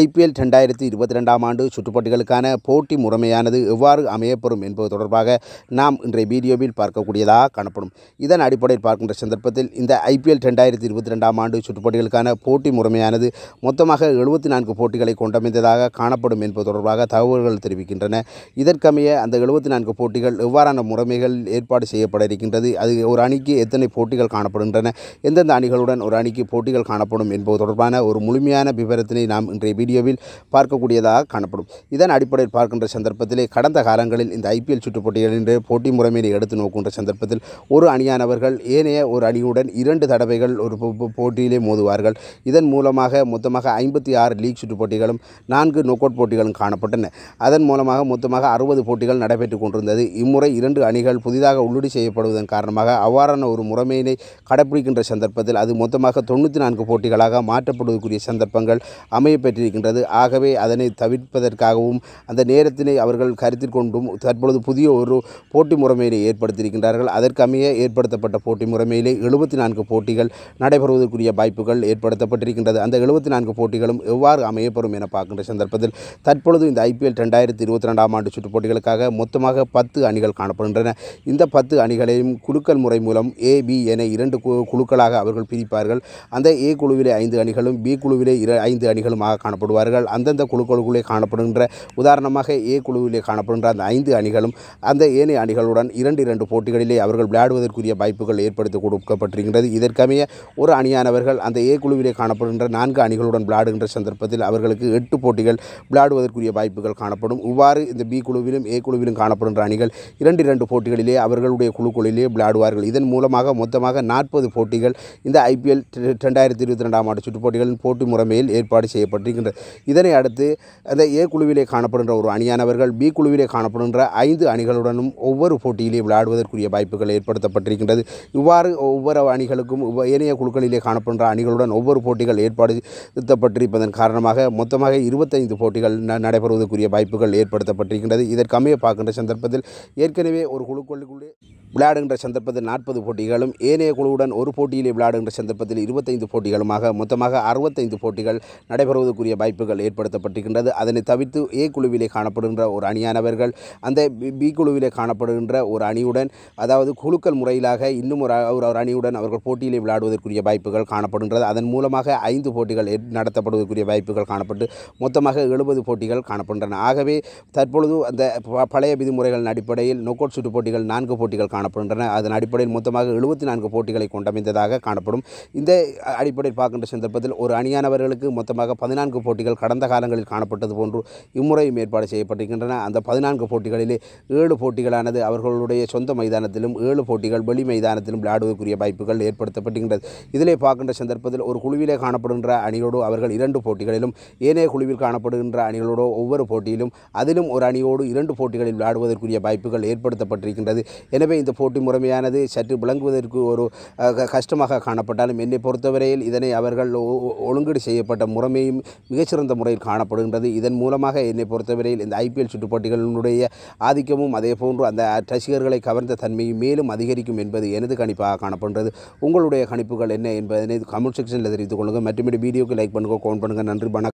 IPL ரெண்டாயிரத்தி இருபத்தி ரெண்டாம் ஆண்டு சுற்றுப்போட்டிகளுக்கான போட்டி முறைமையானது எவ்வாறு அமையப்பெறும் என்பது தொடர்பாக நாம் இன்றைய வீடியோவில் பார்க்கக்கூடியதாக காணப்படும் இதன் அடிப்படையில் பார்க்கின்ற சந்தர்ப்பத்தில் இந்த ஐபிஎல் ரெண்டாயிரத்தி இருபத்தி ரெண்டாம் ஆண்டு சுற்றுப்பட்டிகளுக்கான போட்டி முறைமையானது மொத்தமாக எழுபத்தி நான்கு போட்டிகளை கொண்டமைந்ததாக காணப்படும் என்பது தொடர்பாக தகவல்கள் தெரிவிக்கின்றன இதற்கமைய அந்த எழுபத்தி நான்கு போட்டிகள் எவ்வாறான முறைமைகள் ஏற்பாடு செய்யப்பட இருக்கின்றது அது ஒரு அணிக்கு எத்தனை போட்டிகள் காணப்படுகின்றன எந்தெந்த அணிகளுடன் ஒரு அணிக்கு போட்டிகள் காணப்படும் என்பது தொடர்பான ஒரு முழுமையான விவரத்தினை நாம் இன்றைய வீடியோவில் பார்க்கக்கூடியதாக காணப்படும் இதன் அடிப்படையில் பார்க்கின்ற சந்தர்ப்பத்திலே கடந்த காலங்களில் இந்த ஐபிஎல் சுற்றுப் போட்டிகளின் போட்டி முறைமையை எடுத்து நோக்குகின்ற சந்தர்ப்பத்தில் ஒரு அணியானவர்கள் ஏனைய ஒரு அணியுடன் இரண்டு தடவைகள் ஒரு போட்டியிலே மோதுவார்கள் இதன் மூலமாக மொத்தமாக ஐம்பத்தி ஆறு லீக் சுற்றுப் போட்டிகளும் நான்கு நோக் அவுட் போட்டிகளும் காணப்பட்டன அதன் மூலமாக மொத்தமாக அறுபது போட்டிகள் நடைபெற்று கொண்டிருந்தது இம்முறை இரண்டு அணிகள் புதிதாக உள்ளிடி செய்யப்படுவதன் காரணமாக அவ்வாறான ஒரு முறைமையினை கடைபிடிக்கின்ற சந்தர்ப்பத்தில் அது மொத்தமாக தொண்ணூற்றி நான்கு போட்டிகளாக மாற்றப்படுவதற்குரிய சந்தர்ப்பங்கள் அமையப்பெற்று இருக்கின்றது ஆகவே அதனை தவிர்ப்பதற்காகவும் அந்த நேரத்தினை அவர்கள் கருத்தில் கொண்டும் தற்பொழுது புதிய ஒரு போட்டி முறைமையினை ஏற்படுத்தியிருக்கின்றார்கள் அதற்கமைய ஏற்படுத்தப்பட்ட போட்டி முறைமையிலே எழுபத்தி நான்கு போட்டிகள் நடைபெறுவதற்குரிய வாய்ப்புகள் ஏற்படுத்தப்பட்டிருக்கின்றது அந்த எழுபத்தி நான்கு போட்டிகளும் எவ்வாறு அமையப்பெறும் என பார்க்கின்ற சந்தர்ப்பத்தில் தற்பொழுது இந்த ஐபிஎல் ரெண்டாயிரத்தி இருபத்தி ரெண்டாம் ஆண்டு சுற்றுப் போட்டிகளுக்காக மொத்தமாக பத்து அணிகள் காணப்படுகின்றன இந்த பத்து அணிகளையும் குழுக்கள் முறை மூலம் ஏ பி என இரண்டு குழுக்களாக அவர்கள் பிரிப்பார்கள் அந்த ஏ குழுவிலே ஐந்து அணிகளும் பி குழுவிலே இரு ஐந்து அணிகளுமாக காணப்படும் காணப்படுவார்கள் அந்தந்த குழுக்களுக்குள்ளே காணப்படுகின்ற உதாரணமாக ஏ குழுவிலே காணப்படுகின்ற அந்த ஐந்து அணிகளும் அந்த ஏனைய அணிகளுடன் இரண்டு இரண்டு போட்டிகளிலே அவர்கள் விளையாடுவதற்குரிய வாய்ப்புகள் ஏற்படுத்தி கொடுக்கப்பட்டிருக்கின்றது இதற்கமைய ஒரு அணியானவர்கள் அந்த ஏ குழுவிலே காணப்படுகின்ற நான்கு அணிகளுடன் விளையாடுகின்ற சந்தர்ப்பத்தில் அவர்களுக்கு எட்டு போட்டிகள் விளையாடுவதற்குரிய வாய்ப்புகள் காணப்படும் இவ்வாறு இந்த பி குழுவிலும் ஏ குழுவிலும் காணப்படுகின்ற அணிகள் இரண்டு இரண்டு போட்டிகளிலே அவர்களுடைய குழுக்களிலே விளையாடுவார்கள் இதன் மூலமாக மொத்தமாக நாற்பது போட்டிகள் இந்த ஐபிஎல் ரெண்டாயிரத்தி இருபத்தி ரெண்டாம் ஆண்டு சுற்றுப்போட்டிகளின் போட்டி முறைமையில் ஏற்பாடு செய்யப்பட்டிருக்கின்றன வருகின்றது இதனை அடுத்து அந்த ஏ குழுவிலே காணப்படுகின்ற ஒரு அணியானவர்கள் பி குழுவிலே காணப்படுகின்ற ஐந்து அணிகளுடனும் ஒவ்வொரு போட்டியிலே விளையாடுவதற்குரிய வாய்ப்புகள் ஏற்படுத்தப்பட்டிருக்கின்றது இவ்வாறு ஒவ்வொரு அணிகளுக்கும் ஏனைய குழுக்களிலே காணப்படுகின்ற அணிகளுடன் ஒவ்வொரு போட்டிகள் ஏற்படுத்தப்பட்டிருப்பதன் காரணமாக மொத்தமாக இருபத்தைந்து போட்டிகள் நடைபெறுவதற்குரிய வாய்ப்புகள் ஏற்படுத்தப்பட்டிருக்கின்றது இதற்கமைய பார்க்கின்ற சந்தர்ப்பத்தில் ஏற்கனவே ஒரு குழுக்களுக்குள்ளே விளையாடுகின்ற சந்தர்ப்பத்தில் நாற்பது போட்டிகளும் ஏனைய குழுவுடன் ஒரு போட்டியிலே விளையாடுகின்ற சந்தர்ப்பத்தில் இருபத்தைந்து போட்டிகளுமாக மொத்தமாக அறுபத்தைந்து போட்டிகள் நடைபெறுவதற்குரிய வரக்கூடிய வாய்ப்புகள் ஏற்படுத்தப்பட்டிருக்கின்றது அதனை தவிர்த்து ஏ குழுவிலே காணப்படுகின்ற ஒரு அணியானவர்கள் அந்த பி குழுவிலே காணப்படுகின்ற ஒரு அணியுடன் அதாவது குழுக்கள் முறையிலாக இன்னும் ஒரு ஒரு அணியுடன் அவர்கள் போட்டியிலே விளையாடுவதற்குரிய வாய்ப்புகள் காணப்படுகின்றது அதன் மூலமாக ஐந்து போட்டிகள் நடத்தப்படுவதற்குரிய வாய்ப்புகள் காணப்பட்டு மொத்தமாக எழுபது போட்டிகள் காணப்படுகின்றன ஆகவே தற்பொழுது அந்த பழைய விதிமுறைகளின் அடிப்படையில் நோக்கோட் சுட்டு போட்டிகள் நான்கு போட்டிகள் காணப்படுகின்றன அதன் அடிப்படையில் மொத்தமாக எழுபத்தி நான்கு போட்டிகளை கொண்டமைந்ததாக காணப்படும் இந்த அடிப்படையில் பார்க்கின்ற சந்தர்ப்பத்தில் ஒரு அணியானவர்களுக்கு மொத்தமாக பதினான்கு பதினான்கு போட்டிகள் கடந்த காலங்களில் காணப்பட்டது போன்று இம்முறையும் ஏற்பாடு செய்யப்பட்டிருக்கின்றன அந்த பதினான்கு போட்டிகளிலே ஏழு போட்டிகளானது அவர்களுடைய சொந்த மைதானத்திலும் ஏழு போட்டிகள் வெளி மைதானத்திலும் விளையாடுவதற்குரிய வாய்ப்புகள் ஏற்படுத்தப்பட்டிருக்கிறது இதிலே பார்க்கின்ற சந்தர்ப்பத்தில் ஒரு குழுவிலே காணப்படுகின்ற அணியோடு அவர்கள் இரண்டு போட்டிகளிலும் ஏனைய குழுவில் காணப்படுகின்ற அணிகளோடு ஒவ்வொரு போட்டியிலும் அதிலும் ஒரு அணியோடு இரண்டு போட்டிகளில் விளையாடுவதற்குரிய வாய்ப்புகள் ஏற்படுத்தப்பட்டிருக்கின்றது எனவே இந்த போட்டி முறைமையானது சற்று விளங்குவதற்கு ஒரு கஷ்டமாக காணப்பட்டாலும் என்னை பொறுத்தவரையில் இதனை அவர்கள் ஒழுங்கீடு செய்யப்பட்ட முறைமையும் மிகச்சிறந்த முறையில் காணப்படுகின்றது இதன் மூலமாக என்னை பொறுத்தவரையில் இந்த ஐபிஎல் சுற்றுப்போட்டிகளினுடைய ஆதிக்கமும் அதே போன்று அந்த ரசிகர்களை கவர்ந்த தன்மையும் மேலும் அதிகரிக்கும் என்பது எனது கணிப்பாக காணப்படுகிறது உங்களுடைய கணிப்புகள் என்ன என்பதனை கமெண்ட் செக்ஷனில் தெரிவித்துக் கொள்ளுங்கள் மற்றபடி வீடியோக்கு லைக் பண்ணுங்கள் கோன் பண்ணுங்கள் நன்றி வணக்கம்